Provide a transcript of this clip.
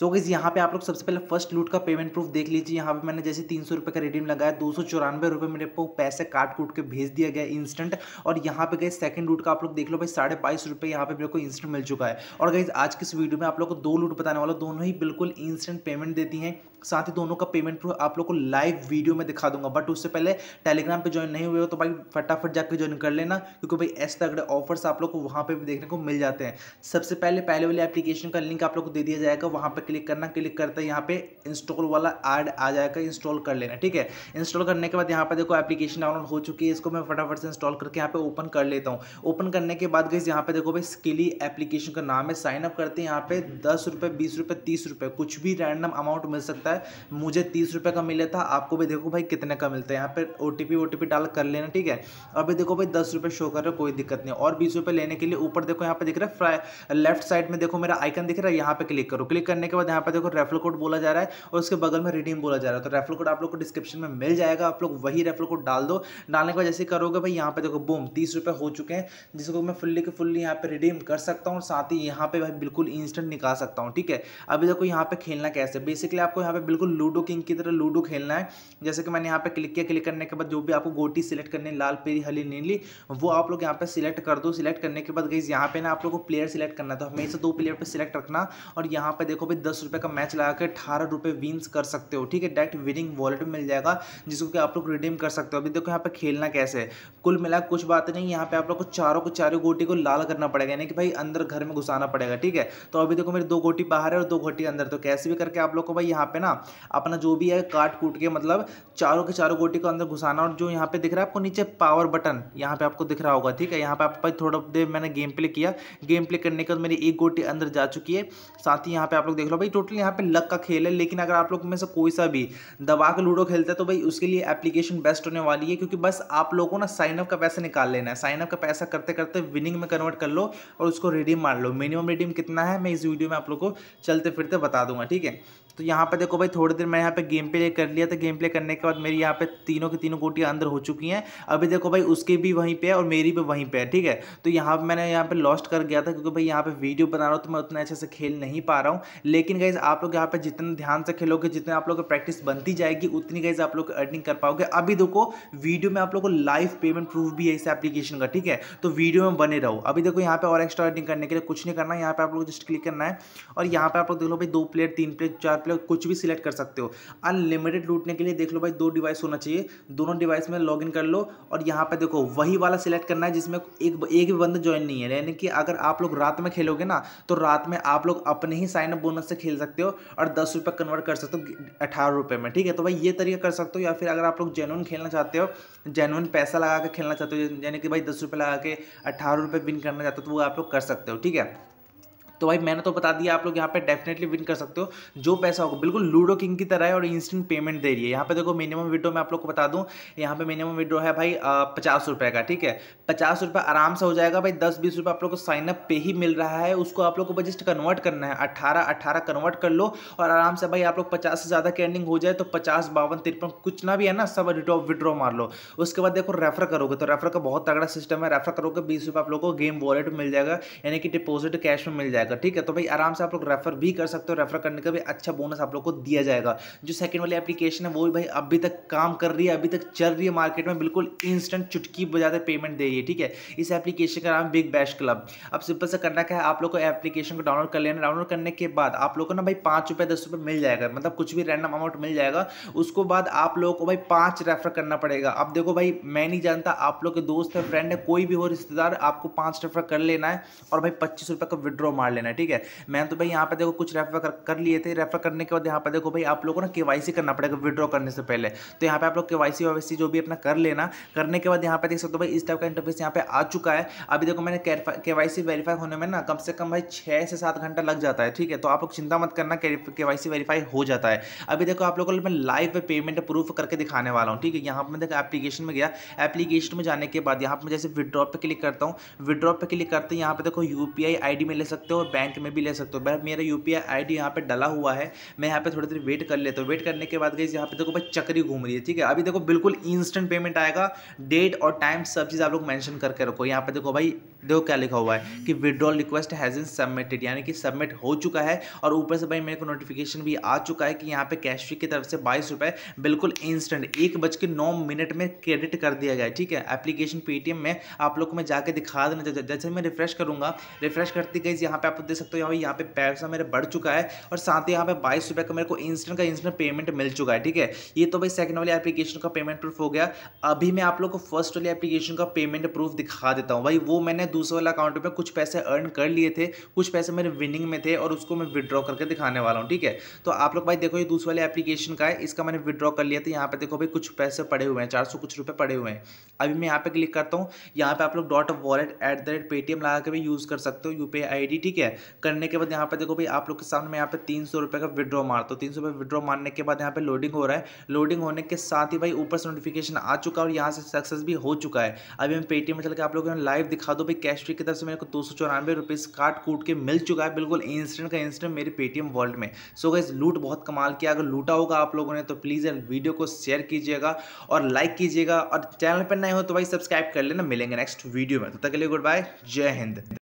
सो गई यहाँ पे आप लोग सबसे पहले फर्स्ट लूट का पेमेंट प्रूफ देख लीजिए यहाँ पे मैंने जैसे तीन सौ रुपये का रिडीम लगाया दो सौ चौरानवे रुपये मेरे को पैसे काट कूट के भेज दिया गया इंस्टेंट और यहाँ पे गए सेकंड लूट का आप लोग देख लो भाई साढ़े बाईस रुपये यहाँ पे मेरे को इंस्टेंट मिल चुका है और गई आज की इस वीडियो में आप लोग को दो लूट बताने वाला दोनों ही बिल्कुल इंस्टेंट पेमेंट देती हैं साथ ही दोनों का पेमेंट प्रूफ आप लोग को लाइव वीडियो में दिखा दूंगा बट उससे पहले टेलीग्राम पे ज्वाइन नहीं हुए हो तो भाई फटाफट जाकर ज्वाइन कर लेना क्योंकि भाई ऐसे तगड़े ऑफर्स आप लोग को वहाँ पर भी देखने को मिल जाते हैं सबसे पहले पहले वाले एप्लीकेशन का लिंक आप लोग को दे दिया जाएगा वहाँ पर क्लिक करना क्लिक करते हैं यहाँ पे इंस्टॉल वाला एड आ जाएगा इंस्टॉल कर लेना ठीक है इंस्टॉल करने के बाद यहाँ पर देखो एप्लीकेशन डाउनलोड हो चुकी है इसको मैं फटाफट से इंस्टॉल करके यहाँ पे ओपन कर लेता हूँ ओपन करने के बाद गई यहाँ पे देखो भाई स्किली एप्लीकेशन का नाम है साइन अप करते हैं यहाँ पे दस रुपये बीस रुपये तीस रुपये कुछ भी रैंडम अमाउंट मिल सकता है है मुझे तीस रुपये का मिला था आपको भी देखो भाई कितने का मिलता है यहाँ पर ओ टी पी डाल कर लेना ठीक है अभी देखो भाई दस रुपये शो कर रहे हो कोई दिक्कत नहीं और बीस रुपये लेने के लिए ऊपर देखो यहाँ पर दिख रहा है फ्राई लेफ्ट साइड में देखो मेरा आइकन दिख रहा है यहाँ पर क्लिक करो क्लिक करने के बाद यहाँ पर देखो रेफर कोड बोला जा रहा है और उसके बगल में रिडीम बोला जा रहा है तो रेफर कोड आप लोग को डिस्क्रिप्शन में मिल जाएगा आप लोग वही रेफर कोड डाल दो डालने के बाद जैसे करोगे भाई यहाँ पर देखो बूम तीस रुपये हो चुके हैं जिसको मैं फुल्ली के फुल्ली यहाँ पर रिडीम कर सकता हूँ और साथ ही यहाँ पर भाई बिल्कुल इंस्टेंट निकाल सकता हूँ ठीक है अभी देखो यहाँ पर खेलना कैसे बेसिकली आपको यहाँ यहाँ पे बिल्कुल लूडो किंग की तरह लूडो खेलना है जैसे कि मैंने यहाँ पे क्लिक किया क्लिक करने के बाद जो भी आपको गोटी सिलेक्ट करने लाल पीली हली नीली वो आप लोग यहाँ पे सिलेक्ट कर दो सिलेक्ट करने के बाद गई यहाँ पे ना आप लोग को प्लेयर सिलेक्ट करना था तो हमेशा दो प्लेयर पर सिलेक्ट रखना और यहाँ पे देखो भाई दस का मैच लगा कर अठारह रुपये कर सकते हो ठीक है डायरेक्ट विनिंग वॉलेट मिल जाएगा जिसको कि आप लोग रिडीम कर सकते हो अभी देखो यहाँ पे खेलना कैसे कुल मिला कुछ बात नहीं यहाँ पे आप लोग को चारों को चारों गोटी को लाल करना पड़ेगा यानी कि भाई अंदर घर में घुसाना पड़ेगा ठीक है तो अभी देखो मेरी दो गोटी बाहर है और दो गोटी अंदर तो कैसे भी करके आप लोग को भाई यहाँ पे ना अपना जो भी है काट कूट के मतलब चारों के चारों गोटी को अंदर घुसाना और जो यहाँ पे दिख रहा है आपको नीचे पावर बटन यहाँ पे आपको दिख रहा होगा ठीक है यहाँ पे आप थोड़ा देर मैंने गेम प्ले किया गेम प्ले करने के बाद मेरी एक गोटी अंदर जा चुकी है साथ ही यहाँ पे आप लोग देख लो भाई टोटल यहाँ पे लक का खेल है लेकिन अगर आप लोग में से कोई सा भी दबा के लूडो खेलता है तो भाई उसके लिए एप्लीकेशन बेस्ट होने वाली है क्योंकि बस आप लोगों को ना साइनअप का पैसा निकाल लेना है साइनअप का पैसा करते करते विनिंग में कन्वर्ट कर लो और उसको रिडीम मार लो मिनिमम रिडीम कितना है मैं इस वीडियो में आप लोग को चलते फिरते बता दूंगा ठीक है तो यहाँ पे देखो भाई थोड़ी देर मैं यहाँ पे गेम प्ले कर लिया तो गेम प्ले करने के बाद मेरी यहाँ पे तीनों की तीनों गोटियाँ अंदर हो चुकी हैं अभी देखो भाई उसकी भी वहीं पे है और मेरी भी वहीं पे है ठीक है तो यहाँ पे मैंने यहाँ पे लॉस्ट कर गया था क्योंकि भाई यहाँ पे वीडियो बना रहा हूँ तो मैं उतना अच्छे से खेल नहीं पा रहा हूँ लेकिन गाइज आप लोग यहाँ पे जितना ध्यान से खेलोगे जितने आप लोग की प्रैक्टिस बनती जाएगी उतनी गाइज आप लोग अर्निंग कर पाओगे अभी देखो वीडियो में आप लोग को लाइव पेमेंट प्रूफ भी है इस एप्लीकेशन का ठीक है तो वीडियो में बने रहो अभी देखो यहाँ पे और एक्स्ट्रा अर्निंग करने के लिए कुछ नहीं करना है यहाँ पे आप लोग जस्ट क्लिक करना है और यहाँ पे आप लोग देख लो भाई दो प्लेट तीन प्लेट चार आप मतलब लोग कुछ भी सिलेक्ट कर सकते हो अनलिमिटेड लूटने के लिए देख लो भाई दो डिवाइस होना चाहिए दोनों डिवाइस में लॉग कर लो और यहाँ पर देखो वही वाला सिलेक्ट करना है जिसमें एक एक भी बंदा ज्वाइन नहीं है यानी कि अगर आप लोग रात में खेलोगे ना तो रात में आप लोग अपने ही साइन अप बोनस से खेल सकते हो और दस रुपये कन्वर्ट कर सकते हो अठारह रुपये में ठीक है तो भाई ये तरीका कर सकते हो या फिर अगर आप लोग जेनुअन खेलना चाहते हो जेनुअन पैसा लगा के खेलना चाहते हो यानी कि भाई दस रुपये लगा के अठारह रुपये विन करना चाहते हो तो वो आप लोग कर सकते हो ठीक है तो भाई मैंने तो बता दिया आप लोग यहाँ पे डेफिनेटली विन कर सकते हो जो पैसा होगा बिल्कुल लूडो किंग की तरह है और इंस्टेंट पेमेंट दे रही है यहाँ पे देखो मिनिमम विड्रो मैं आप लोग को बता दूँ यहाँ पे मिनिमम विड्रो है भाई पचास रुपये का ठीक है पचास रुपये आराम से हो जाएगा भाई दस बीस रुपये आप लोग को साइनअप पे ही मिल रहा है उसको आप लोग को जस्ट कन्वर्ट करना है अट्ठारह अट्ठारह कन्वर्ट कर लो और आराम से भाई आप लोग पचास से ज़्यादा कैंडिंग हो जाए तो पचास बावन तिरपन कुछ ना भी है ना सब रिटो विड्रॉ मार लो उसके बाद देखो रेफर करोगे तो रेफर का बहुत तगड़ा सिस्टम है रेफर करोगे बीस रुपये आप लोग को गेम वॉलेट मिल जाएगा यानी कि डिपोजिट कैश में मिल जाएगा जाएगा ठीक है तो भाई आराम से आप लोग रेफर भी कर सकते हो रेफर करने का भी अच्छा बोनस आप लोग को दिया जाएगा जो सेकंड वाली एप्लीकेशन है वो भी भाई अभी तक काम कर रही है अभी तक चल रही है मार्केट में बिल्कुल इंस्टेंट चुटकी बजाते पेमेंट दे रही है ठीक है इस एप्लीकेशन का नाम बिग बैश क्लब अब सिंपल से करना क्या है आप लोग को एप्लीकेशन को डाउनलोड कर लेना डाउनलोड करने के बाद आप लोग को ना भाई पाँच रुपये दस रुपये मिल जाएगा मतलब कुछ भी रैंडम अमाउंट मिल जाएगा उसको बाद आप लोगों को भाई पाँच रेफर करना पड़ेगा अब देखो भाई मैं नहीं जानता आप लोग के दोस्त है फ्रेंड है कोई भी हो रिश्तेदार आपको पाँच रेफर कर लेना है और भाई पच्चीस का विड्रॉ मार लेना है ठीक है मैंने तो भाई यहाँ पर देखो कुछ रेफर कर, कर लिए थे रेफर करने के बाद यहाँ पर देखो भाई आप लोगों को ना के करना पड़ेगा विड्रॉ करने से पहले तो यहाँ पर आप लोग के वाई जो भी अपना कर लेना करने के बाद यहाँ पर देख सकते हो भाई इस टाइप का इंटरफेस यहाँ पे आ चुका है अभी देखो मैंने के वेरीफाई होने में ना कम से कम भाई छः से सात घंटा लग जाता है ठीक है तो आप लोग चिंता मत करना के वेरीफाई हो जाता है अभी देखो आप लोगों को मैं लाइव पे पेमेंट प्रूफ करके दिखाने वाला हूँ ठीक है यहाँ पर मैं देखो एप्लीकेशन में गया एप्लीकेशन में जाने के बाद यहाँ पर मैं जैसे विड्रॉप पे क्लिक करता हूँ विड्रॉप पे क्लिक करते हैं यहाँ पे देखो यू पी आई में ले सकते हो और बैंक में भी ले सकते हो मेरा यू पी आई डी यहाँ पर डला हुआ है मैं यहाँ पे थोड़ी देर वेट कर लेता हूँ वेट करने के बाद गई यहाँ पे देखो भाई चक्री घूम रही है ठीक है अभी देखो बिल्कुल इंस्टेंट पेमेंट आएगा डेट और टाइम सब चीज़ आप लोग मैंशन करके रखो यहाँ पे देखो भाई देखो क्या लिखा हुआ है कि withdrawal request has been submitted यानी कि सबमिट हो चुका है और ऊपर से भाई मेरे को नोटिफिकेशन भी आ चुका है कि यहाँ पे कैश की तरफ से बाईस रुपये बिल्कुल इंस्टेंट एक बज के नौ मिनट में क्रेडिट कर दिया गया ठीक है एप्लीकेशन पेटीएम में आप लोग को मैं जाके दिखा देना जैसे मैं रिफ्रेश करूँगा रिफ्रेश करती गई यहाँ पे आप देख सकते हो यहाँ पे यहाँ पे पैसा मेरे बढ़ चुका है और साथ ही यहाँ पे बाईस रुपये का मेरे को इंस्टेंट का इंस्टेंट पेमेंट मिल चुका है ठीक है ये तो भाई सेकंड वाली एप्लीकेशन का पेमेंट प्रूफ हो गया अभी मैं आप लोग को फर्स्ट वाली एप्लीकेशन का पेमेंट प्रूफ दिखा देता हूँ भाई वो मैंने दूसरे वाला अकाउंट में कुछ पैसे अर्न कर लिए थे कुछ पैसे मेरे विनिंग में थे और उसको मैं विद्रॉ करके दिखाने वाला हूँ ठीक है तो आप लोग भाई देखो ये दूसरे वाले एप्लीकेशन का है इसका मैंने विद्रॉ कर लिया था यहाँ पे देखो भाई कुछ पैसे पड़े हुए हैं चार सौ कुछ रुपये पड़े हुए हैं अभी मैं यहाँ पे क्लिक करता हूँ यहाँ पे आप लोग dot wallet at the rate Paytm लगा के भी यूज़ कर सकते हो यू पी ठीक है है करने के बाद यहाँ पे देखो भाई आप लोग के सामने मैं यहाँ पे तीन सौ रुपये का विड्रॉ मारता हूँ तीन सौ रुपये विड्रॉ मारने के बाद यहाँ पे लोडिंग हो रहा है लोडिंग होने के साथ ही भाई ऊपर से नोटिफिकेशन आ चुका है और यहाँ से सक्सेस भी हो चुका है अभी मैं पेटीएम में चल के आप लोगों को लाइव दिखा दो भाई कैश ट्रिक की तरफ से मेरे को दो सौ चौरानवे रुपीज़ काट कूट के मिल चुका है बिल्कुल इंस्टेंट का इंस्टेंट मेरे पेटीएम वॉल्ट में सो गई लूट बहुत कमाल किया अगर लूटा होगा आप लोगों ने तो प्लीज़ यार वीडियो को शेयर कीजिएगा और लाइक कीजिएगा और चैनल पर नए हो तो भाई सब्सक्राइब कर लेना मिलेंगे नेक्स्ट वीडियो में तब तक के लिए गुड बाय जय हिंद